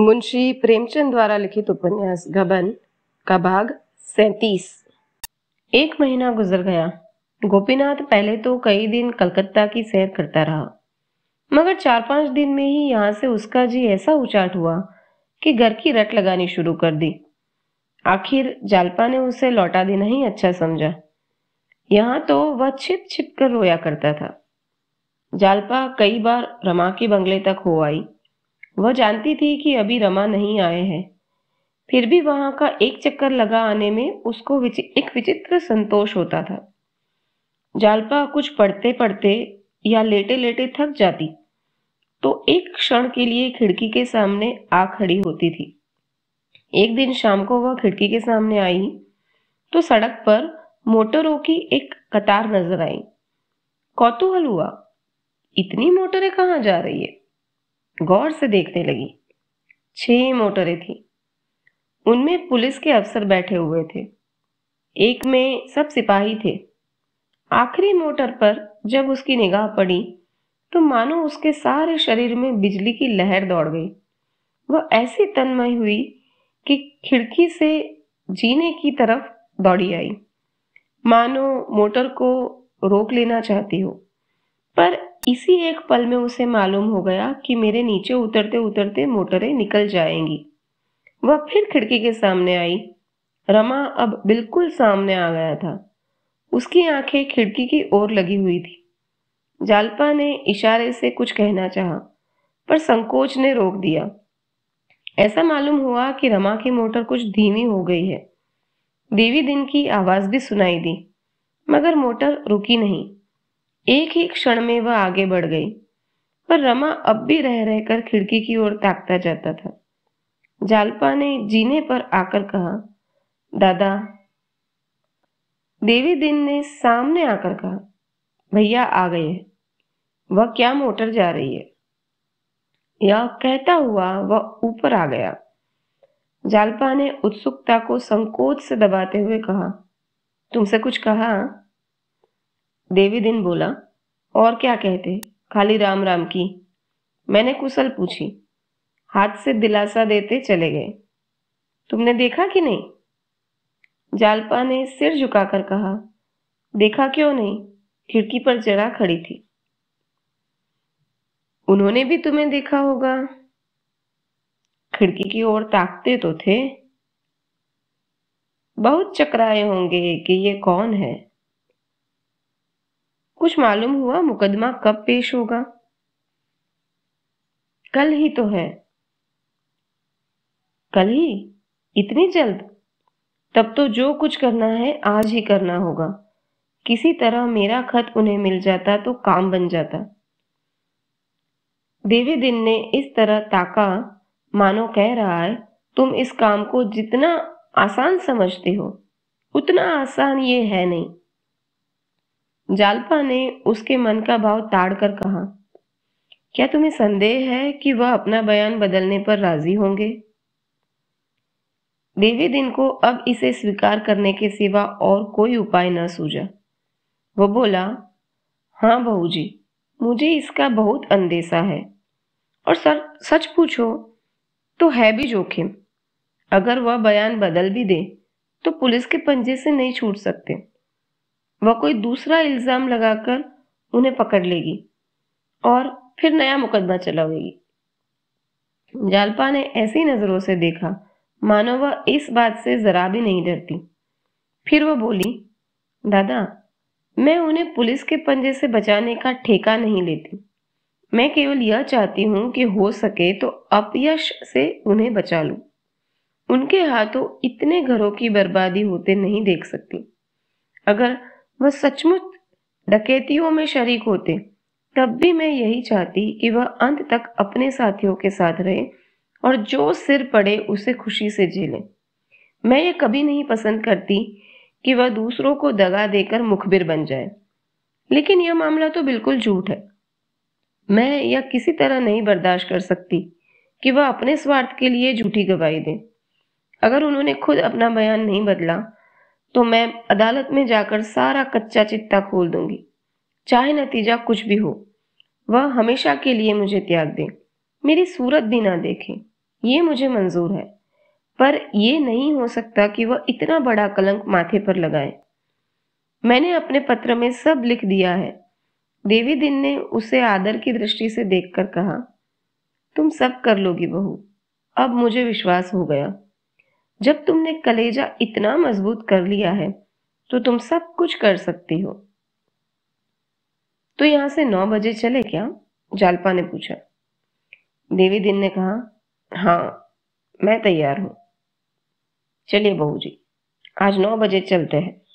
मुंशी प्रेमचंद द्वारा लिखित उपन्यास गबन का भाग सैतीस एक महीना गुजर गया गोपीनाथ पहले तो कई दिन कलकत्ता की सैर करता रहा मगर चार पांच दिन में ही यहाँ से उसका जी ऐसा उचाट हुआ कि घर की रट लगानी शुरू कर दी आखिर जालपा ने उसे लौटा देना ही अच्छा समझा यहाँ तो वह छिप छिप कर रोया करता था जालपा कई बार रमा के बंगले तक हो आई वह जानती थी कि अभी रमा नहीं आए हैं फिर भी वहां का एक चक्कर लगा आने में उसको विचि, एक विचित्र संतोष होता था जालपा कुछ पढ़ते पढ़ते या लेटे लेटे थक जाती तो एक क्षण के लिए खिड़की के सामने आ खड़ी होती थी एक दिन शाम को वह खिड़की के सामने आई तो सड़क पर मोटरों की एक कतार नजर आई कौतूहल हुआ इतनी मोटरें कहाँ जा रही है गौर से देखने लगी छह मोटरें थी उनमें पुलिस के अफसर बैठे हुए थे एक में सब सिपाही थे आखिरी मोटर पर जब उसकी निगाह पड़ी तो मानो उसके सारे शरीर में बिजली की लहर दौड़ गई वह ऐसी तन्मय हुई कि खिड़की से जीने की तरफ दौड़ी आई मानो मोटर को रोक लेना चाहती हो पर इसी एक पल में उसे मालूम हो गया कि मेरे नीचे उतरते उतरते मोटरें निकल जाएंगी वह फिर खिड़की के सामने आई रमा अब बिल्कुल सामने आ गया था उसकी आंखें खिड़की की ओर लगी हुई थी जालपा ने इशारे से कुछ कहना चाहा, पर संकोच ने रोक दिया ऐसा मालूम हुआ कि रमा की मोटर कुछ धीमी हो गई है देवी दिन की आवाज भी सुनाई दी मगर मोटर रुकी नहीं एक ही क्षण में वह आगे बढ़ गई पर रमा अब भी रह रहकर खिड़की की ओर ताकता जाता था जालपा ने जीने पर आकर कहा दादा देवी दिन ने सामने आकर कहा भैया आ गए वह क्या मोटर जा रही है यह कहता हुआ वह ऊपर आ गया जालपा ने उत्सुकता को संकोच से दबाते हुए कहा तुमसे कुछ कहा देवी दिन बोला और क्या कहते खाली राम राम की मैंने कुशल पूछी हाथ से दिलासा देते चले गए तुमने देखा कि नहीं जालपा ने सिर झुकाकर कहा देखा क्यों नहीं खिड़की पर जड़ा खड़ी थी उन्होंने भी तुम्हें देखा होगा खिड़की की ओर ताकते तो थे बहुत चकराए होंगे कि ये कौन है कुछ मालूम हुआ मुकदमा कब पेश होगा कल ही तो है कल ही इतनी जल्द तब तो जो कुछ करना है आज ही करना होगा किसी तरह मेरा खत उन्हें मिल जाता तो काम बन जाता देवी दिन ने इस तरह ताका मानो कह रहा है तुम इस काम को जितना आसान समझते हो उतना आसान ये है नहीं जालपा ने उसके मन का भाव ताड़ कर कहा क्या तुम्हें संदेह है कि वह अपना बयान बदलने पर राजी होंगे देवी दिन को अब इसे स्वीकार करने के सिवा और कोई उपाय न सूझा वो बोला हाँ बहू जी मुझे इसका बहुत अंदेशा है और सर सच पूछो तो है भी जोखिम अगर वह बयान बदल भी दे तो पुलिस के पंजे से नहीं छूट सकते वह कोई दूसरा इल्ज़ाम लगाकर उन्हें पकड़ लेगी और फिर नया मुकदमा चलाएगी जालपा ने ऐसी नज़रों से देखा मानो वह इस बात से ज़रा भी नहीं डरती फिर वह बोली दादा मैं उन्हें पुलिस के पंजे से बचाने का ठेका नहीं लेती मैं केवल यह चाहती हूं कि हो सके तो अपयश से उन्हें बचा लू उनके हाथों इतने घरों की बर्बादी होते नहीं देख सकती अगर वह सचमुच डकैतियों में शरीक होते तब भी मैं यही चाहती कि वह अंत तक अपने साथियों के साथ रहे और जो सिर पड़े उसे खुशी से झेले मैं ये कभी नहीं पसंद करती कि वह दूसरों को दगा देकर मुखबिर बन जाए लेकिन यह मामला तो बिल्कुल झूठ है मैं यह किसी तरह नहीं बर्दाश्त कर सकती कि वह अपने स्वार्थ के लिए झूठी गवाही दे अगर उन्होंने खुद अपना बयान नहीं बदला तो मैं अदालत में जाकर सारा कच्चा चित्ता खोल दूंगी चाहे नतीजा कुछ भी हो वह हमेशा के लिए मुझे त्याग दे मेरी सूरत भी ना देखे ये मुझे मंजूर है पर यह नहीं हो सकता कि वह इतना बड़ा कलंक माथे पर लगाए मैंने अपने पत्र में सब लिख दिया है देवी दिन ने उसे आदर की दृष्टि से देखकर कहा तुम सब कर लोगी बहू अब मुझे विश्वास हो गया जब तुमने कलेजा इतना मजबूत कर लिया है तो तुम सब कुछ कर सकती हो तो यहां से नौ बजे चले क्या जालपा ने पूछा देवी दिन ने कहा हाँ मैं तैयार हूं चलिए बहू जी आज नौ बजे चलते हैं